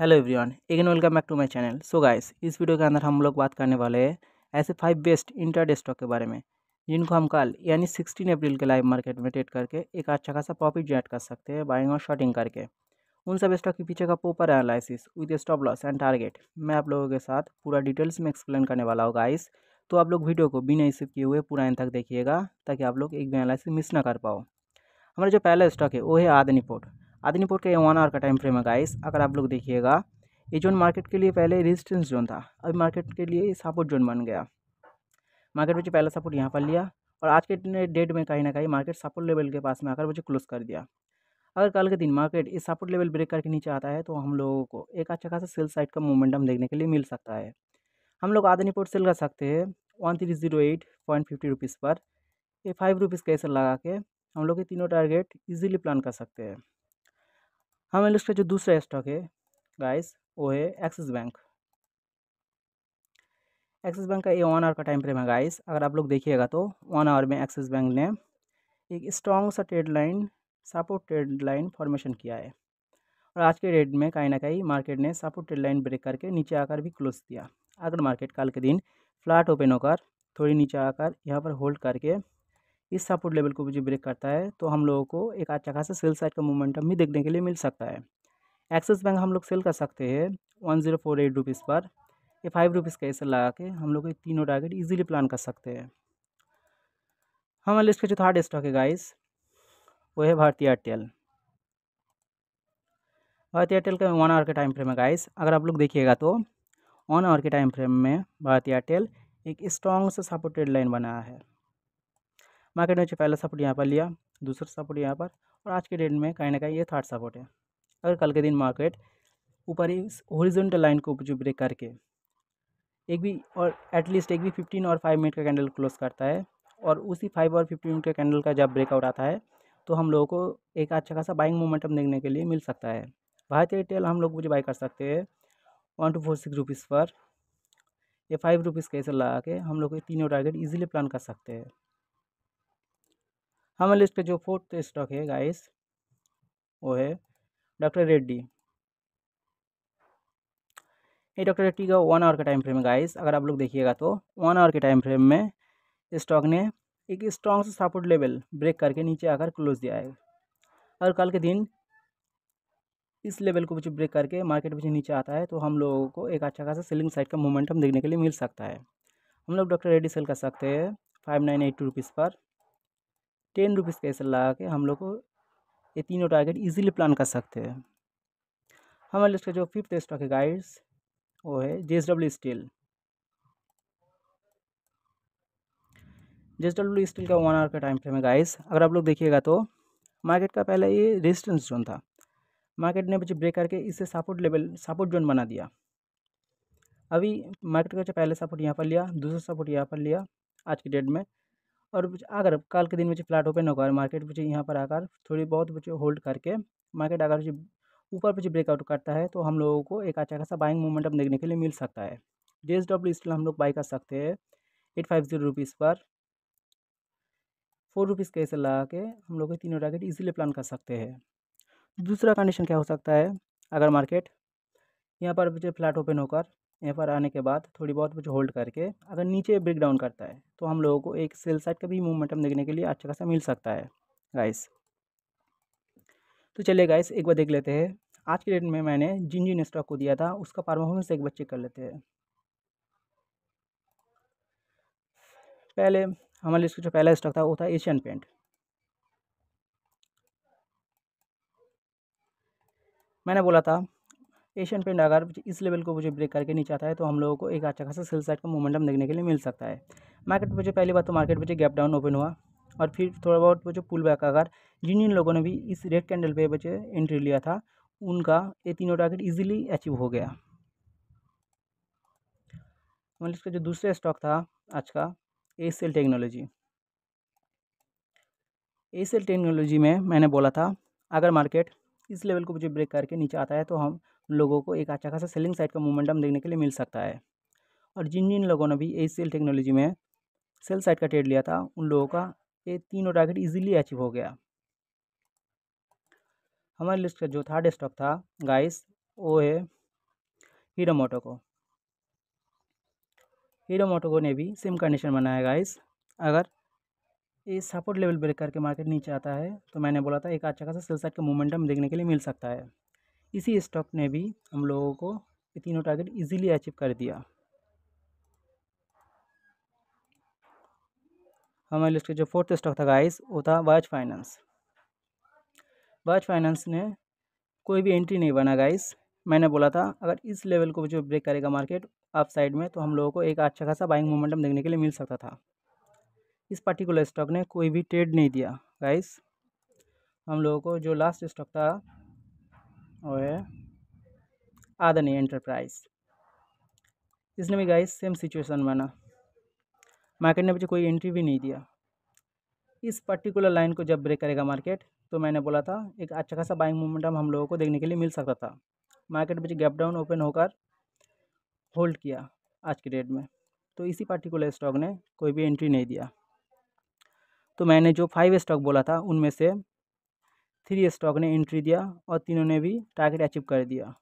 hello everyone again welcome back to my channel so guys इस video के अंदर हम लोग बात करने वाले हैं ऐसे फाइव बेस्ट इंटरडे स्टॉक के बारे में जिनको हम कल यानी सिक्सटीन अप्रैल के लाइव मार्केट में ट्रेड करके एक अच्छा खासा प्रॉफिट जनरेट कर सकते हैं बाइंग और शॉर्टिंग करके उन सब स्टॉक के पीछे का proper analysis with stop loss and target मैं आप लोगों के साथ पूरा डिटेल्स में एक्सप्लेन करने वाला हूँ गाइस तो आप लोग वीडियो को बिना स्किप किए हुए पूरा इन तक देखिएगा ताकि आप लोग एक भी एनालिसिस मिस ना कर पाओ हमारा जो पहला स्टॉक है वो है पोर्ट आदिनीपुर के वन आवर का टाइम फ्रेम है गाइस अगर आप लोग देखिएगा ये जोन मार्केट के लिए पहले रेजिस्टेंस जोन था अभी मार्केट के लिए सपोर्ट जोन बन गया मार्केट मुझे पहला सपोर्ट यहाँ पर लिया और आज के डेट में कहीं ना कहीं मार्केट सपोर्ट लेवल के पास में आकर मुझे क्लोज कर दिया अगर कल के दिन मार्केट इस सपोर्ट लेवल ब्रेक करके नीचे आता है तो हम लोगों को एक अच्छा खासा सेल साइड का मोमेंटम देखने के लिए मिल सकता है हम लोग आदिनीपुर सेल कर सकते हैं one three zero eight point fifty rupees पर ये फाइव रुपीज़ कैसे लगा के हम लोग ये तीनों टारगेट इजीली प्लान कर सकते हैं हमारे हाँ, लिस्ट का जो दूसरा स्टॉक है गाइस वो है एक्सिस बैंक एक्सिस बैंक का ये वन आवर का टाइम फ्रेम है गाइस अगर आप लोग देखिएगा तो वन आवर में एक्सिस बैंक ने एक स्ट्रॉन्ग सा trade line support trade line formation किया है और आज के डेट में कहीं ना कहीं मार्केट ने सपोर्ट ट्रेड लाइन ब्रेक करके नीचे आकर भी क्लोज किया अगर मार्केट कल के दिन फ्लैट ओपन होकर थोड़ी नीचे आकर यहाँ पर होल्ड करके इस सपोर्ट लेवल को जो ब्रेक करता है तो हम लोगों को एक अच्छा खासा सेल साइड का मोमेंटम भी देखने के लिए मिल सकता है एक्सिस बैंक हम लोग सेल कर सकते हैं one zero four eight rupees पर ये फाइव रुपीज़ का ऐसे लगा के हम लोग ये तीनों टारगेट इजीली प्लान कर सकते हैं हमारे लिस्ट का जो थर्ड स्टॉक है गाइस वो है भारतीय एयरटेल भारतीय एयरटेल का वन आवर के टाइम फ्रेम है गाइस अगर आप लोग देखिएगा तो वन आवर के टाइम फ्रेम में भारतीय एयरटेल एक स्ट्रॉन्ग से सपोर्टेड लाइन बनाया है मार्केट में जो पहला सपोर्ट यहाँ पर लिया दूसरा सपोर्ट यहाँ पर और आज के डेट में कहीं ना कहीं ये थर्ड सपोर्ट है अगर कल के दिन मार्केट ऊपर ही ओरिजेंटल लाइन को जो ब्रेक करके एक भी और एटलीस्ट एक भी फिफ्टीन और फाइव मिनट का कैंडल क्लोज करता है और उसी फाइव और फिफ्टीन मिनट का कैंडल का जब ब्रेकआउट आता है तो हम लोगों को एक अच्छा खासा बाइंग मोमेंटम देखने के लिए मिल सकता है भारतीय एयरटेल हम लोग मुझे बाई कर सकते हैं one two four six rupees पर ये फाइव रुपीज़ कैसे लगा के हम लोग ये तीनों टारगेट ईजिली प्लान कर सकते हैं हाँ, हमारे लिस्ट का जो फोर्थ स्टॉक है गाइस वो है डॉक्टर रेड्डी ये डॉक्टर रेड्डी का वन आवर का टाइम फ्रेम है गाइस अगर आप लोग देखिएगा तो वन आवर के टाइम फ्रेम में स्टॉक ने एक स्ट्रॉन्ग से सपोर्ट लेवल ब्रेक करके नीचे आकर क्लोज दिया है और कल के दिन इस लेवल को पीछे ब्रेक करके मार्केट पीछे नीचे आता है तो हम लोगों को एक अच्छा खासा सेलिंग साइड का मोमेंटम देखने के लिए मिल सकता है हम लोग डॉक्टर रेड्डी सेल कर सकते हैं five nine eight two rupees पर टेन रुपीज़ का लगा के हम लोग को ये तीनों टारगेट इजीली प्लान कर सकते हैं हमारे लिस्ट का जो फिफ्थ स्टॉक है गाइड्स वो है J W steel J W steel का वन आवर का टाइम फ्रेम है गाइस अगर आप लोग देखिएगा तो मार्केट का पहले ये रेजिस्टेंस जोन था मार्केट ने मुझे ब्रेक करके इसे सपोर्ट लेवल सपोर्ट जोन बना दिया अभी मार्केट का पहले सपोर्ट यहाँ पर लिया दूसरा सपोर्ट यहाँ पर लिया आज की डेट में और अगर कल के दिन मुझे फ्लैट ओपन होगा और मार्केट मुझे यहाँ पर आकर थोड़ी बहुत मुझे होल्ड करके मार्केट अगर मुझे ऊपर मुझे ब्रेकआउट करता है तो हम लोगों को एक अच्छा खासा बाइंग मूवमेंट अब देखने के लिए मिल सकता है जे एस डब्ल्यू स्टील हम लोग बाई कर सकते हैं एट फाइव जीरो रुपीज़ पर फोर रुपीज़ कैसे लगा के हम लोग तीनों टारगेट इजीली प्लान कर सकते हैं दूसरा कंडीशन क्या हो सकता है अगर मार्केट यहाँ पर मुझे फ्लैट ओपन होकर यहाँ पर आने के बाद थोड़ी बहुत कुछ होल्ड करके अगर नीचे ब्रेक डाउन करता है तो हम लोगों को एक सेल साइड का भी मोमेंटम देखने के लिए अच्छा खासा मिल सकता है गाइस तो चलिए गाइस एक बार देख लेते हैं आज के डेट में मैंने जिन जिन स्टॉक को दिया था उसका परफॉर्मेंस एक बार चेक कर लेते हैं पहले हमारे इसका जो पहला स्टॉक था वो था एशियन पेंट मैंने बोला था एशियन पेंट अगर इस लेवल को मुझे ब्रेक करके नीचे आता है तो हम लोगों को एक अच्छा खासा सेल साइड का मोमेंटम देखने के लिए मिल सकता है मार्केट मुझे पहली बार तो मार्केट मुझे गैप डाउन ओपन हुआ और फिर थोड़ा बहुत मुझे पुल बैक अगर जिन जिन लोगों ने भी इस रेड कैंडल पे मुझे एंट्री लिया था उनका ये तीनों टारगेट ईजिली अचीव हो गया मतलब इसका जो दूसरा स्टॉक था आज का सेल टेक्नोलॉजी एसेल टेक्नोलॉजी में मैंने बोला था अगर मार्केट इस लेवल को मुझे ब्रेक करके नीचे आता है तो हम लोगों को एक अच्छा खासा सेलिंग साइड का मोमेंटम देखने के लिए मिल सकता है और जिन जिन लोगों ने भी ए सेल टेक्नोलॉजी में सेल साइड का ट्रेड लिया था उन लोगों का ये तीनों टारगेट इजीली अचीव हो गया हमारी लिस्ट का जो थर्ड स्टॉक था गाइस वो है हीरो मोटो को हीरो मोटो को ने भी सेम कंडीशन बनाया गाइस अगर ये सपोर्ट लेवल ब्रेक करके मार्केट नीचे आता है तो मैंने बोला था एक अच्छा खासा सेल साइड का मोमेंटम देखने के लिए मिल सकता है इसी स्टॉक ने भी हम लोगों को ये तीनों टारगेट इजीली अचीव कर दिया हमारे लिस्ट का जो फोर्थ स्टॉक था गाइस वो था बजाज फाइनेंस बजाज फाइनेंस ने कोई भी एंट्री नहीं बना गाइस मैंने बोला था अगर इस लेवल को जो ब्रेक करेगा मार्केट आप साइड में तो हम लोगों को एक अच्छा खासा बाइंग मोमेंटम देखने के लिए मिल सकता था इस पर्टिकुलर स्टॉक ने कोई भी ट्रेड नहीं दिया गाइस हम लोगों को जो लास्ट स्टॉक था और आदनी एंटरप्राइज इसने भी गाइस सेम सिचुएशन बना मार्केट ने मुझे कोई एंट्री भी नहीं दिया इस पर्टिकुलर लाइन को जब ब्रेक करेगा मार्केट तो मैंने बोला था एक अच्छा खासा बाइंग मोमेंटम हम लोगों को देखने के लिए मिल सकता था मार्केट मुझे गैप डाउन ओपन होकर होल्ड किया आज के डेट में तो इसी पर्टिकुलर स्टॉक ने कोई भी एंट्री नहीं दिया तो मैंने जो फाइव स्टॉक बोला था उनमें से थ्री स्टॉक ने एंट्री दिया और तीनों ने भी टारगेट अचीव कर दिया